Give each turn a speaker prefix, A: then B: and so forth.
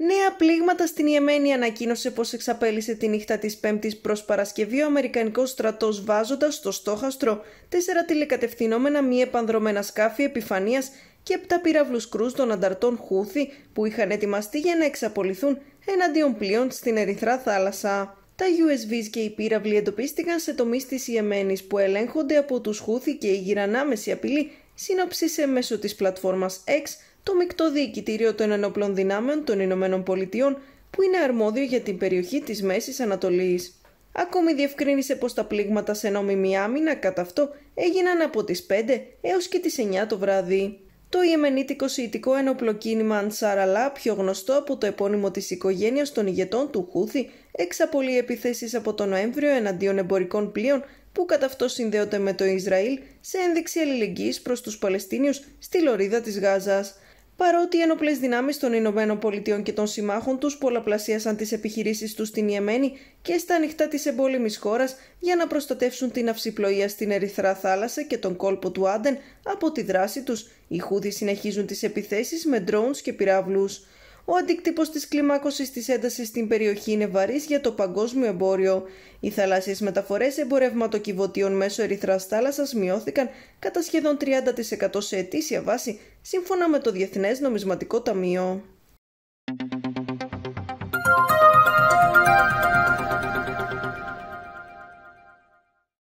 A: Νέα πλήγματα στην Ιεμένη ανακοίνωσε πως εξαπέλυσε τη νύχτα της 5ης προς Παρασκευή ο Αμερικανικός στρατός βάζοντας στο στόχαστρο τέσσερα τηλεκατευθυνόμενα μη επανδρομένα σκάφη επιφανείας και επτά πύραυλους κρούς των ανταρτών Χούθη που είχαν ετοιμαστεί για να εξαπολυθούν εναντίον πλοίων στην Ερυθρά θάλασσα. Τα USVs και οι πύραυλοι εντοπίστηκαν σε τομείς της Ιεμένης που ελέγχονται από τους Χούθη και η γυρανάμεση απειλή σύνοψη σε μέσω της πλατφόρμας X το μεικτό διοικητήριο των ενόπλων δυνάμεων των Ηνωμένων Πολιτειών που είναι αρμόδιο για την περιοχή της Μέσης Ανατολής. Ακόμη διευκρίνησε πως τα πλήγματα σε νόμιμη άμυνα κατά αυτό έγιναν από τις 5 έως και τις 9 το βράδυ. Το Ιεμενίτικο Σιητικό Ένοπλο Κίνημα Ανσάραλά, πιο γνωστό από το επώνυμο της οικογένειας των ηγετών του Χούθη, εξαπολύει επιθέσεις από τον Νοέμβριο εναντίον εμπορικών πλοίων που κατά αυτό συνδέονται με το Ισραήλ σε ένδειξη αλληλεγγύης προς τους Παλαιστίνιους στη λωρίδα της Γάζας παρότι οι ενοπλές δυνάμεις των Ηνωμένων Πολιτειών και των συμμάχων τους πολλαπλασίασαν τις επιχειρήσεις τους στην Ιεμένη και στα ανοιχτά της εμπόλεμης χώρας για να προστατεύσουν την αυσιπλοεία στην Ερυθρά Θάλασσα και τον κόλπο του Άντεν από τη δράση τους, οι Χούδοι συνεχίζουν τις επιθέσεις με ντρόουν και πυράβλους. Ο αντίκτυπο της κλιμάκωσης της έντασης στην περιοχή είναι βαρύς για το παγκόσμιο εμπόριο. Οι θαλάσσιες μεταφορές εμπορευματοκιβωτίων μέσω ερυθράς θάλασσας μειώθηκαν κατά σχεδόν 30% σε ετήσια βάση, σύμφωνα με το Διεθνές Νομισματικό Ταμείο.